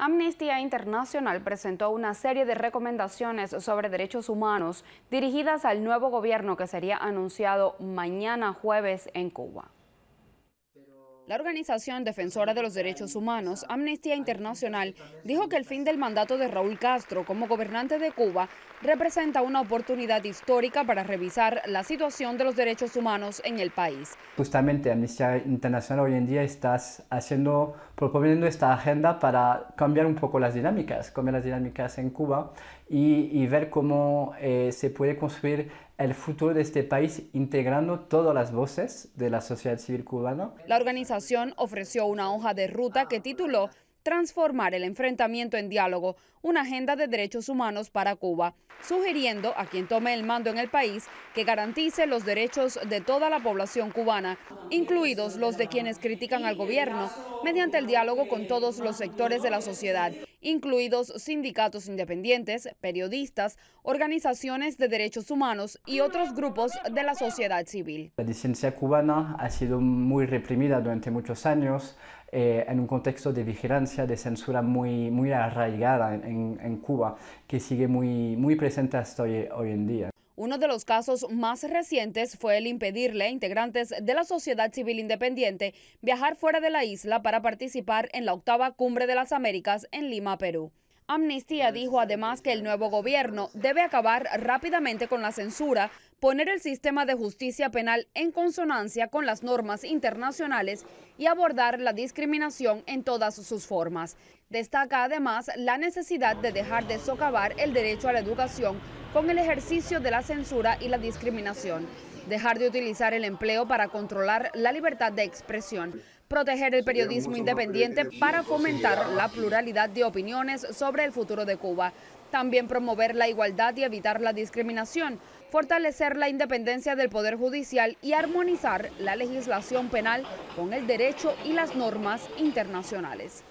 Amnistía Internacional presentó una serie de recomendaciones sobre derechos humanos dirigidas al nuevo gobierno que sería anunciado mañana jueves en Cuba. La organización defensora de los derechos humanos, Amnistía Internacional, dijo que el fin del mandato de Raúl Castro como gobernante de Cuba representa una oportunidad histórica para revisar la situación de los derechos humanos en el país. Justamente Amnistía Internacional hoy en día está haciendo, proponiendo esta agenda para cambiar un poco las dinámicas, cambiar las dinámicas en Cuba y, ver cómo eh, se puede construir el futuro de este país integrando todas las voces de la sociedad civil cubana. La organización ofreció una hoja de ruta que tituló Transformar el enfrentamiento en diálogo, una agenda de derechos humanos para Cuba, sugiriendo a quien tome el mando en el país que garantice los derechos de toda la población cubana, incluidos los de quienes critican al gobierno, mediante el diálogo con todos los sectores de la sociedad incluidos sindicatos independientes, periodistas, organizaciones de derechos humanos y otros grupos de la sociedad civil. La disidencia cubana ha sido muy reprimida durante muchos años. Eh, en un contexto de vigilancia, de censura muy, muy arraigada en, Cuba, que sigue muy, muy presente hasta hoy en día. Uno de los casos más recientes fue el impedirle a integrantes de la sociedad civil independiente viajar fuera de la isla para participar en la octava Cumbre de las Américas en Lima, Perú. Amnistía dijo además que el nuevo gobierno debe acabar rápidamente con la censura, poner el sistema de justicia penal en consonancia con las normas internacionales y abordar la discriminación en todas sus formas. Destaca además la necesidad de dejar de socavar el derecho a la educación con el ejercicio de la censura y la discriminación, dejar de utilizar el empleo para controlar la libertad de expresión, proteger el periodismo independiente para fomentar la pluralidad de opiniones sobre el futuro de Cuba, también promover la igualdad y evitar la discriminación, fortalecer la independencia del Poder Judicial y armonizar la legislación penal con el derecho y las normas internacionales.